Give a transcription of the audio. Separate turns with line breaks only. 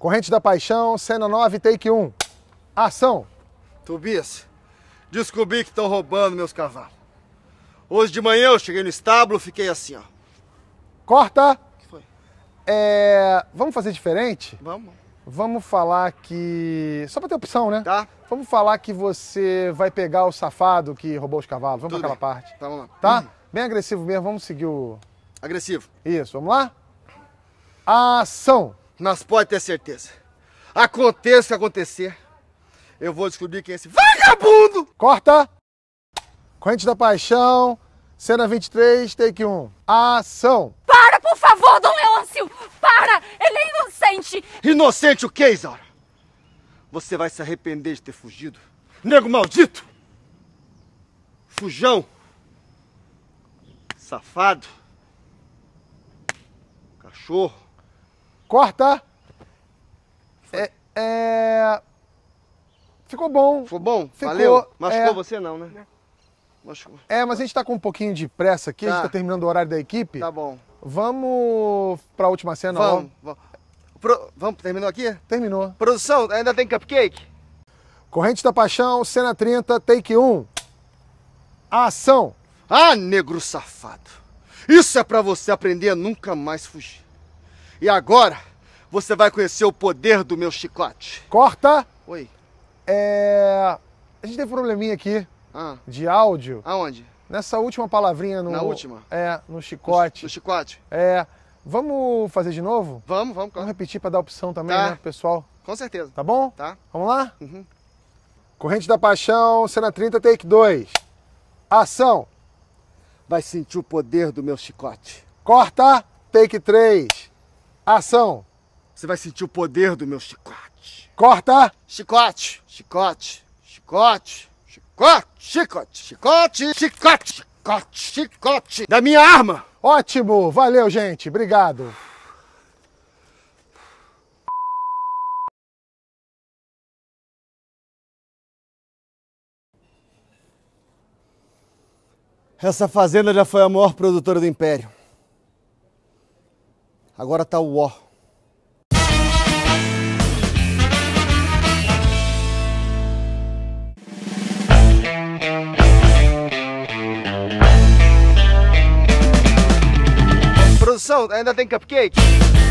Corrente da Paixão, cena 9, take 1. Ação!
Tobias, descobri que estão roubando meus cavalos. Hoje de manhã eu cheguei no estábulo, fiquei assim, ó.
Corta! O que foi? É... Vamos fazer diferente? Vamos. Vamos falar que. Só pra ter opção, né? Tá. Vamos falar que você vai pegar o safado que roubou os cavalos. Vamos Tudo pra aquela bem. parte. Tá, vamos lá. Tá? Hum. Bem agressivo mesmo, vamos seguir o.
Agressivo. Isso, vamos lá?
Ação!
Nós pode ter certeza. Aconteça o que acontecer, eu vou descobrir quem é esse
vagabundo! Corta! Corrente da Paixão, cena 23, take 1. Ação!
Para, por favor, Dom Leôncio! Para! Ele é inocente! Inocente o quê, Isaura? Você vai se arrepender de ter fugido. Nego maldito! Fujão! Safado! Cachorro!
Corta! É, é... Ficou bom. Ficou bom? Ficou. Valeu. É. Machucou é...
você não, né? Machucou.
É, mas a gente tá com um pouquinho de pressa aqui, tá. a gente tá. tá terminando o horário da equipe. Tá bom. Vamos pra última cena? Vamos.
Ó. Pro... Vamos, terminou aqui? Terminou. Produção, ainda tem cupcake?
Corrente da Paixão, cena 30, take 1. Ação! Ah, negro safado!
Isso é para você aprender a nunca mais fugir. E agora você vai conhecer o poder do meu chicote.
Corta! Oi. É. A gente teve um probleminha aqui ah. de áudio. Aonde? Nessa última palavrinha no. Na última? É, no chicote. No, no chicote? É. Vamos fazer de novo? Vamos, vamos, Vamos repetir para dar opção também, tá. né, pessoal? Com certeza. Tá bom? Tá. Vamos lá? Uhum. Corrente da Paixão, cena 30, take 2. Ação! Vai sentir o poder do meu chicote. Corta, take 3. Ação!
Você vai sentir o poder do meu chicote. Corta! Chicote, chicote, chicote, chicote, chicote, chicote, chicote, chicote, chicote.
Da minha arma! Ótimo! Valeu, gente. Obrigado.
Essa fazenda já foi a maior produtora do Império. Agora tá o ó. sound ainda tem cupcake.